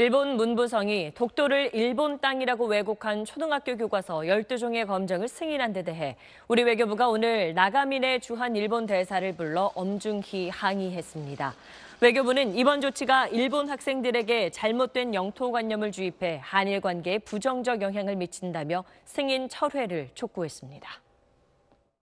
일본 문부성이 독도를 일본 땅이라고 왜곡한 초등학교 교과서 12종의 검정을 승인한 데 대해 우리 외교부가 오늘 나가민의 주한 일본 대사를 불러 엄중히 항의했습니다. 외교부는 이번 조치가 일본 학생들에게 잘못된 영토관념을 주입해 한일 관계에 부정적 영향을 미친다며 승인 철회를 촉구했습니다.